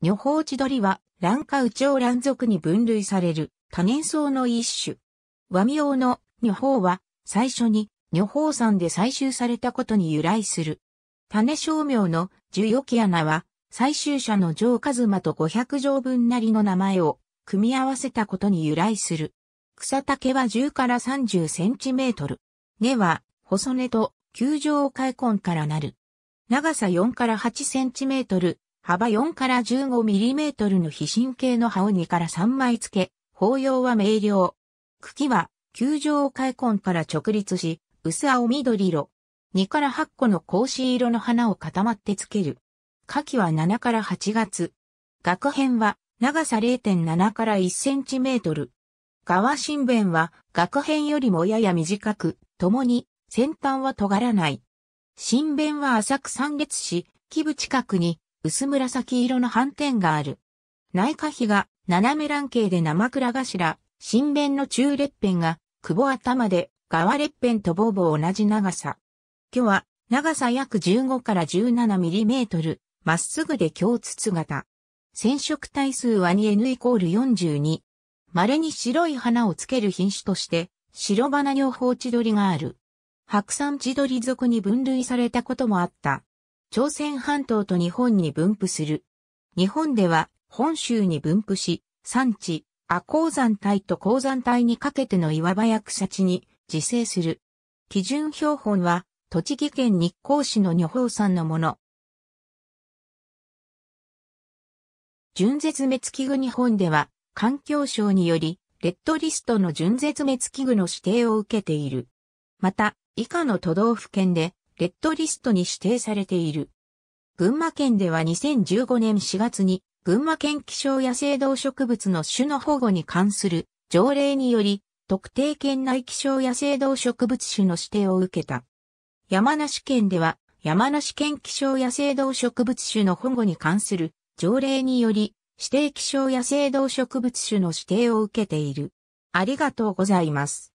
女宝地鶏は、卵花ウチョウ属に分類される多年草の一種。和名の女宝は、最初に女宝山で採集されたことに由来する。種商名のジュヨキアナは、採集者の城和馬と五百条分なりの名前を組み合わせたことに由来する。草丈は10から30センチメートル。根は細根と球状開根からなる。長さ4から8センチメートル、幅4から15ミリメートルの非神経の葉を2から3枚付け、包要は明瞭。茎は、球状開根から直立し、薄青緑色。2から8個の格子色の花を固まって付ける。花期は7から8月。学片は長さ0.7から1センチメートル。側新弁は学片よりもやや短く、共に先端は尖らない。新弁は浅く散列し、基部近くに薄紫色の斑点がある。内科比が斜め卵形で生倉頭、新弁の中裂片が、久保頭で、側裂片とうぼう同じ長さ。巨は、長さ約15から17ミリメートル、まっすぐで共筒型。染色体数は 2N イコール42。稀に白い花をつける品種として、白花両方地鳥がある。白山地鳥属に分類されたこともあった。朝鮮半島と日本に分布する。日本では本州に分布し、産地、阿鉱山帯と鉱山帯にかけての岩場や草地に自生する。基準標本は、栃木県日光市の女宝山のもの。純絶滅危惧日本では、環境省により、レッドリストの純絶滅危惧の指定を受けている。また、以下の都道府県で、レッドリストに指定されている。群馬県では2015年4月に、群馬県気象野生動植物の種の保護に関する条例により、特定県内気象野生動植物種の指定を受けた。山梨県では、山梨県気象野生動植物種の保護に関する条例により、指定気象野生動植物種の指定を受けている。ありがとうございます。